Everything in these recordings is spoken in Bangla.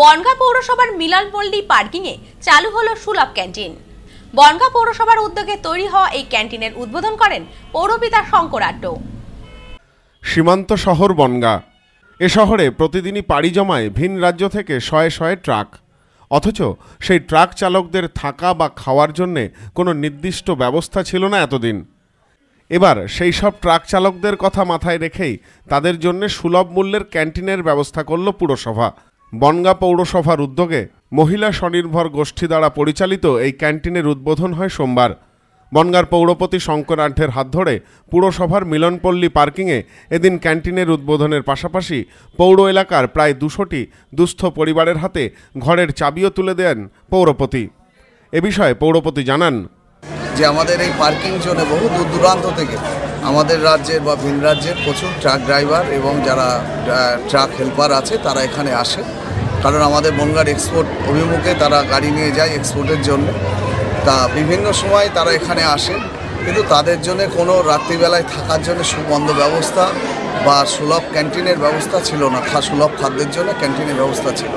বনগা পৌরসভার মিলন মল্ডি পার্কিংয়ে চালু হলো সুলভ ক্যান্টিন বনগা পৌরসভার উদ্যোগে তৈরি হওয়া এই ক্যান্টিনের উদ্বোধন করেন পৌরপিতা শঙ্কর আড্ড সীমান্ত শহর বনগা এ শহরে প্রতিদিনই পাড়ি জমায় ভিন রাজ্য থেকে শয়ে শয়ে ট্রাক অথচ সেই ট্রাক চালকদের থাকা বা খাওয়ার জন্যে কোনো নির্দিষ্ট ব্যবস্থা ছিল না এতদিন এবার সেই সব ট্রাক চালকদের কথা মাথায় রেখেই তাদের জন্য সুলভ মূল্যের ক্যান্টিনের ব্যবস্থা করল পুরসভা বনগাঁ পৌরসভার উদ্যোগে মহিলা স্বনির্ভর গোষ্ঠী দ্বারা পরিচালিত এই ক্যান্টিনের উদ্বোধন হয় সোমবার বনগার পৌরপতি শঙ্কর আঢ্যের হাত ধরে পুরসভার মিলনপল্লী পার্কিংয়ে এদিন ক্যান্টিনের উদ্বোধনের পাশাপাশি পৌর এলাকার প্রায় দুশোটি দুস্থ পরিবারের হাতে ঘরের চাবিও তুলে দেন পৌরপতি এ বিষয়ে পৌরপতি জানান যে আমাদের এই পার্কিং জোনে বহু দূর দূরান্ত থেকে আমাদের রাজ্যের বা ভিন রাজ্যের প্রচুর ট্রাক ড্রাইভার এবং যারা ট্রাক হেল্পার আছে তারা এখানে আসে কারণ আমাদের বনগার এক্সপোর্ট অভিমুখে তারা গাড়ি নিয়ে যায় এক্সপোর্টের জন্য তা বিভিন্ন সময় তারা এখানে আসে কিন্তু তাদের জন্য কোনো রাত্রিবেলায় থাকার জন্য সুবন্ধ ব্যবস্থা বা সুলভ ক্যান্টিনের ব্যবস্থা ছিল না সুলভ খাদ্যের জন্য ক্যান্টিনের ব্যবস্থা ছিল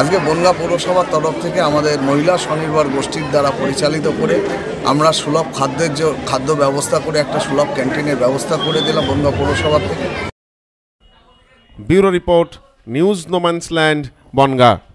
আজকে বনগা পৌরসভার তরফ থেকে আমাদের মহিলা স্বনির্ভর গোষ্ঠীর দ্বারা পরিচালিত করে আমরা সুলভ খাদ্যের খাদ্য ব্যবস্থা করে একটা সুলভ ক্যান্টিনের ব্যবস্থা করে দিলাম বনগা পৌরসভা থেকে bureau report news no man's land Bongaon